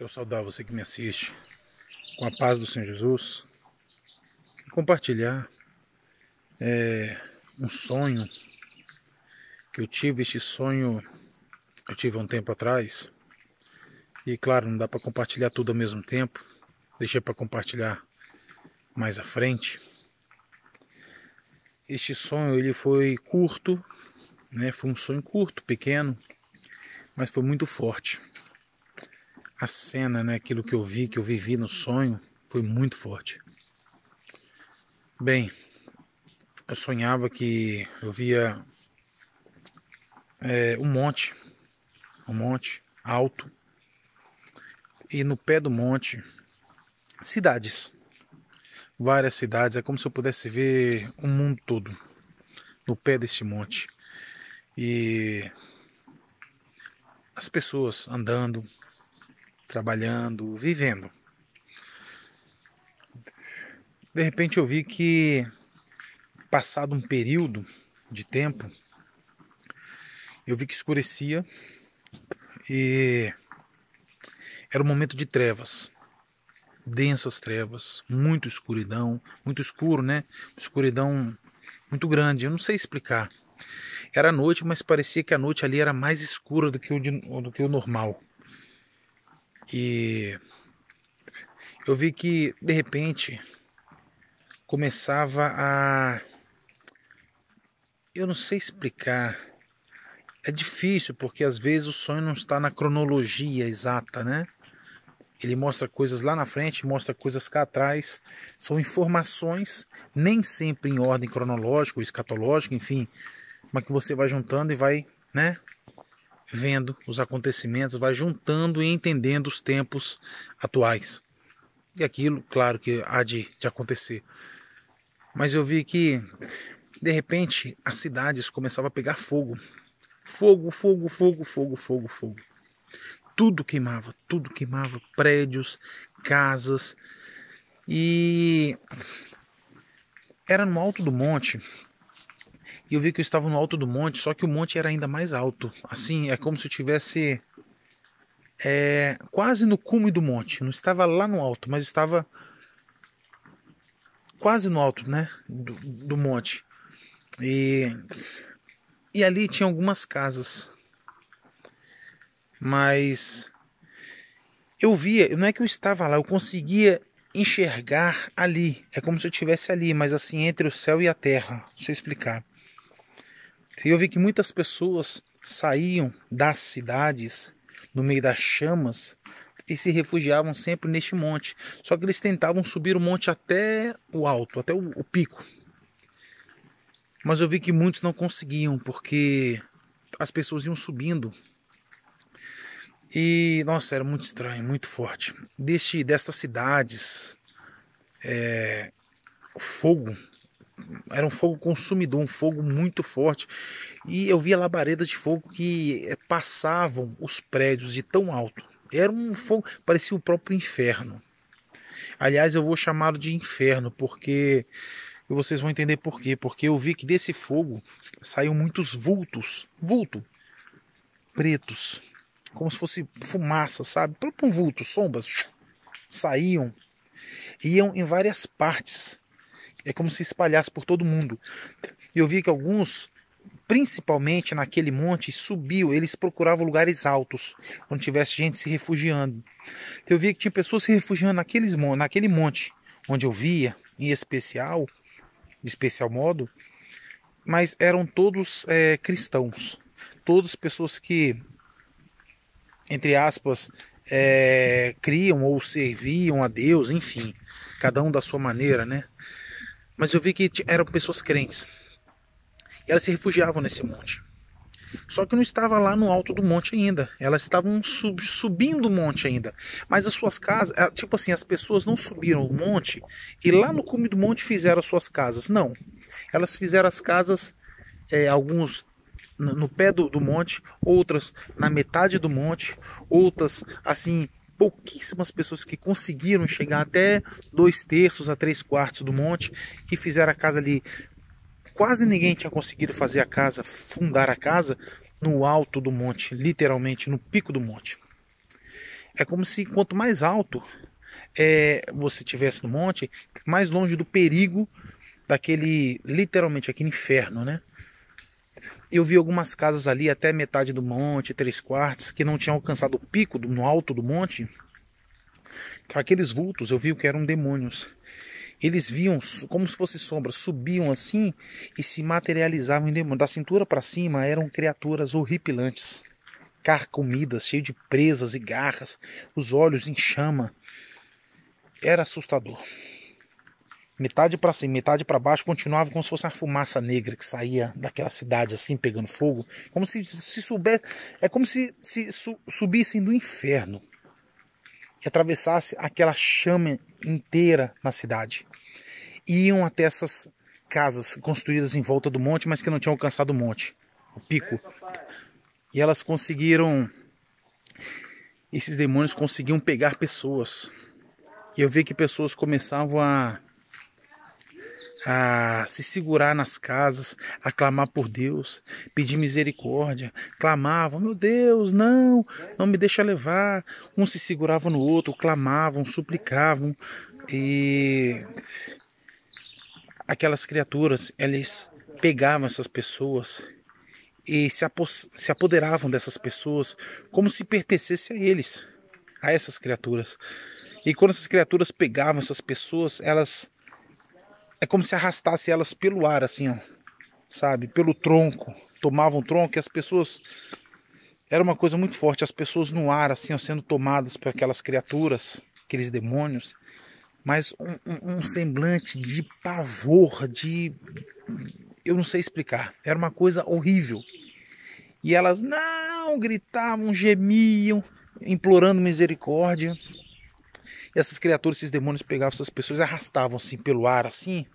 Eu é saudar você que me assiste com a paz do Senhor Jesus e compartilhar é, um sonho que eu tive. Este sonho eu tive um tempo atrás e, claro, não dá para compartilhar tudo ao mesmo tempo, deixei para compartilhar mais à frente. Este sonho ele foi curto, né? Foi um sonho curto, pequeno, mas foi muito forte a cena, né, aquilo que eu vi, que eu vivi no sonho, foi muito forte. Bem, eu sonhava que eu via é, um monte, um monte alto, e no pé do monte, cidades, várias cidades, é como se eu pudesse ver o um mundo todo no pé deste monte. E as pessoas andando, trabalhando, vivendo. De repente eu vi que, passado um período de tempo, eu vi que escurecia e era um momento de trevas, densas trevas, muito escuridão, muito escuro, né? Escuridão muito grande, eu não sei explicar. Era noite, mas parecia que a noite ali era mais escura do que o, de, do que o normal. E eu vi que de repente começava a eu não sei explicar. É difícil porque às vezes o sonho não está na cronologia exata, né? Ele mostra coisas lá na frente, mostra coisas cá atrás. São informações, nem sempre em ordem cronológica ou escatológica, enfim, mas que você vai juntando e vai, né? vendo os acontecimentos, vai juntando e entendendo os tempos atuais. E aquilo, claro que há de, de acontecer. Mas eu vi que, de repente, as cidades começavam a pegar fogo. Fogo, fogo, fogo, fogo, fogo, fogo. Tudo queimava, tudo queimava. Prédios, casas. E era no alto do monte, e eu vi que eu estava no alto do monte, só que o monte era ainda mais alto. Assim, é como se eu tivesse é, quase no cume do monte. Não estava lá no alto, mas estava quase no alto, né, do, do monte. E e ali tinha algumas casas. Mas eu via, não é que eu estava lá, eu conseguia enxergar ali. É como se eu estivesse ali, mas assim, entre o céu e a terra. Não sei explicar. E eu vi que muitas pessoas saíam das cidades no meio das chamas e se refugiavam sempre neste monte. Só que eles tentavam subir o monte até o alto, até o, o pico. Mas eu vi que muitos não conseguiam porque as pessoas iam subindo. E nossa, era muito estranho, muito forte. Deste, destas cidades, é, fogo era um fogo consumidor, um fogo muito forte. E eu via labaredas de fogo que eh, passavam os prédios de tão alto. Era um fogo, parecia o próprio inferno. Aliás, eu vou chamá-lo de inferno porque e vocês vão entender por quê. Porque eu vi que desse fogo saíam muitos vultos, vulto, pretos, como se fosse fumaça, sabe? Próprio um vulto, sombras saíam, iam em várias partes é como se espalhasse por todo mundo. E eu vi que alguns, principalmente naquele monte, subiu, eles procuravam lugares altos, onde tivesse gente se refugiando. Então eu vi que tinha pessoas se refugiando naqueles, naquele monte, onde eu via, em especial, de especial modo, mas eram todos é, cristãos, todas pessoas que, entre aspas, é, criam ou serviam a Deus, enfim, cada um da sua maneira, né? Mas eu vi que eram pessoas crentes. E elas se refugiavam nesse monte. Só que não estava lá no alto do monte ainda. Elas estavam sub, subindo o monte ainda. Mas as suas casas, eh, tipo assim, as pessoas não subiram o monte e lá no cume do monte fizeram as suas casas. Não. Elas fizeram as casas, é, alguns no pé do, do monte, outras na metade do monte, outras assim pouquíssimas pessoas que conseguiram chegar até dois terços a três quartos do monte, que fizeram a casa ali. Quase ninguém tinha conseguido fazer a casa, fundar a casa no alto do monte, literalmente no pico do monte. É como se quanto mais alto é, você tivesse no monte, mais longe do perigo daquele, literalmente, aquele inferno, né? Eu vi algumas casas ali até metade do monte, três quartos, que não tinham alcançado o pico do, no alto do monte. aqueles vultos eu vi que eram demônios. Eles viam como se fosse sombra, subiam assim e se materializavam em demônio. Da cintura para cima eram criaturas horripilantes, carcomidas, cheias de presas e garras, os olhos em chama. Era assustador metade para cima, metade para baixo, continuava como se fosse uma fumaça negra que saía daquela cidade assim, pegando fogo, como se se soubesse, é como se, se su, subissem do inferno e atravessasse aquela chama inteira na cidade. E iam até essas casas construídas em volta do monte, mas que não tinham alcançado o monte, o pico. E elas conseguiram esses demônios conseguiam pegar pessoas. E eu vi que pessoas começavam a a se segurar nas casas, a clamar por Deus, pedir misericórdia, clamavam, meu Deus, não, não me deixa levar. Um se segurava no outro, clamavam, suplicavam. E aquelas criaturas, eles pegavam essas pessoas e se, se apoderavam dessas pessoas como se pertencesse a eles, a essas criaturas. E quando essas criaturas pegavam essas pessoas, elas é como se arrastasse elas pelo ar, assim, ó, sabe? Pelo tronco. Tomavam tronco e as pessoas. Era uma coisa muito forte, as pessoas no ar, assim, ó, sendo tomadas por aquelas criaturas, aqueles demônios, mas um, um, um semblante de pavor, de. Eu não sei explicar. Era uma coisa horrível. E elas não gritavam, gemiam, implorando misericórdia. E essas criaturas, esses demônios pegavam essas pessoas, arrastavam assim pelo ar assim,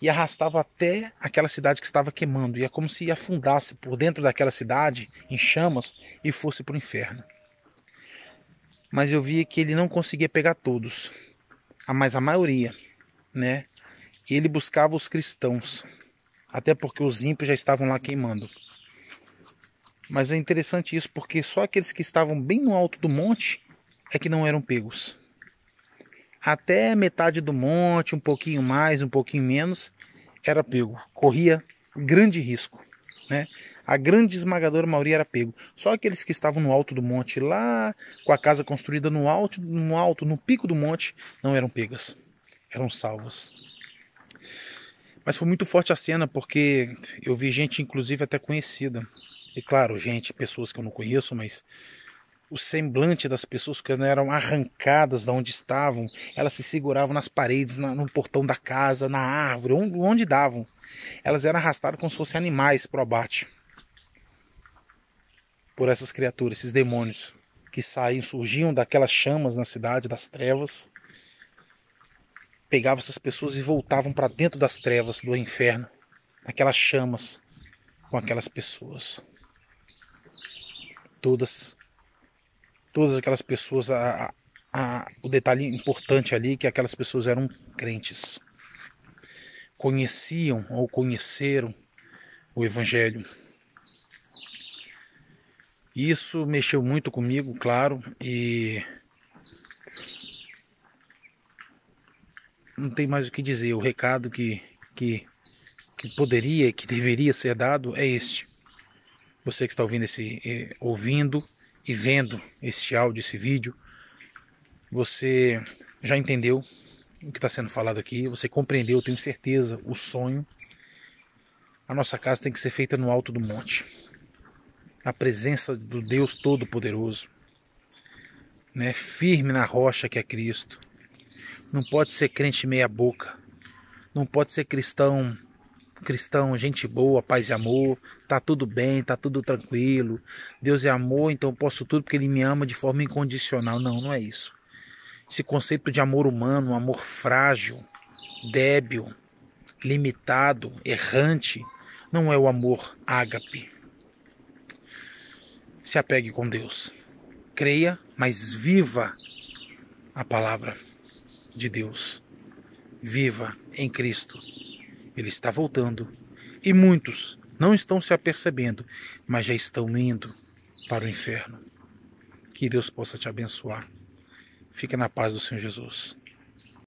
e arrastavam até aquela cidade que estava queimando. E é como se afundasse por dentro daquela cidade em chamas e fosse para o inferno. Mas eu via que ele não conseguia pegar todos, mas a maioria, né? Ele buscava os cristãos, até porque os ímpios já estavam lá queimando. Mas é interessante isso porque só aqueles que estavam bem no alto do monte é que não eram pegos até metade do monte, um pouquinho mais, um pouquinho menos, era pego. Corria grande risco, né? A grande esmagadora maioria era pego. Só aqueles que estavam no alto do monte lá, com a casa construída no alto, no alto, no pico do monte, não eram pegas. Eram salvas. Mas foi muito forte a cena porque eu vi gente inclusive até conhecida. E claro, gente, pessoas que eu não conheço, mas o semblante das pessoas que eram arrancadas de onde estavam, elas se seguravam nas paredes, no portão da casa, na árvore, onde, davam. Elas eram arrastadas como se fossem animais para o abate por essas criaturas, esses demônios que saíam, surgiam daquelas chamas na cidade, das trevas, pegavam essas pessoas e voltavam para dentro das trevas do inferno, aquelas chamas com aquelas pessoas. Todas todas aquelas pessoas, a, a, o detalhe importante ali é que aquelas pessoas eram crentes, conheciam ou conheceram o Evangelho. Isso mexeu muito comigo, claro, e não tem mais o que dizer. O recado que, que, que poderia, que deveria ser dado é este. Você que está ouvindo esse, eh, ouvindo e vendo este áudio, esse vídeo, você já entendeu o que está sendo falado aqui, você compreendeu, tenho certeza, o sonho. A nossa casa tem que ser feita no alto do monte, na presença do Deus Todo-Poderoso, né? firme na rocha que é Cristo. Não pode ser crente meia-boca, não pode ser cristão cristão, gente boa, paz e amor, tá tudo bem, tá tudo tranquilo. Deus é amor, então eu posso tudo porque ele me ama de forma incondicional. Não, não é isso. Esse conceito de amor humano, um amor frágil, débil, limitado, errante, não é o amor ágape. Se apegue com Deus. Creia, mas viva a palavra de Deus. Viva em Cristo ele está voltando. E muitos não estão se apercebendo, mas já estão indo para o inferno. Que Deus possa te abençoar. Fica na paz do Senhor Jesus.